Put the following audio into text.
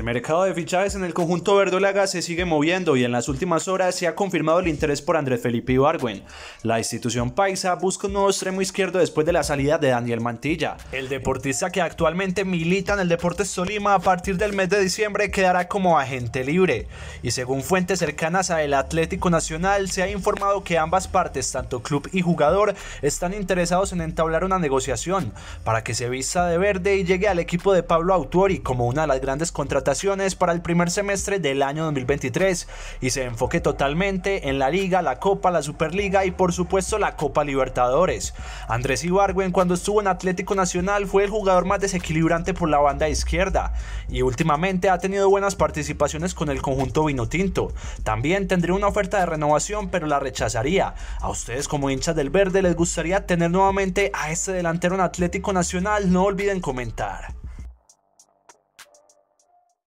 El mercado de fichajes en el conjunto verdolaga se sigue moviendo y en las últimas horas se ha confirmado el interés por Andrés Felipe Ibargüen. La institución paisa busca un nuevo extremo izquierdo después de la salida de Daniel Mantilla. El deportista que actualmente milita en el Deportes Tolima a partir del mes de diciembre quedará como agente libre. Y según fuentes cercanas al Atlético Nacional, se ha informado que ambas partes, tanto club y jugador, están interesados en entablar una negociación para que se vista de verde y llegue al equipo de Pablo Autuori como una de las grandes contrataciones para el primer semestre del año 2023 y se enfoque totalmente en la Liga, la Copa, la Superliga y por supuesto la Copa Libertadores. Andrés Ibargüen cuando estuvo en Atlético Nacional fue el jugador más desequilibrante por la banda izquierda y últimamente ha tenido buenas participaciones con el conjunto vinotinto. También tendría una oferta de renovación pero la rechazaría. A ustedes como hinchas del verde les gustaría tener nuevamente a este delantero en Atlético Nacional, no olviden comentar.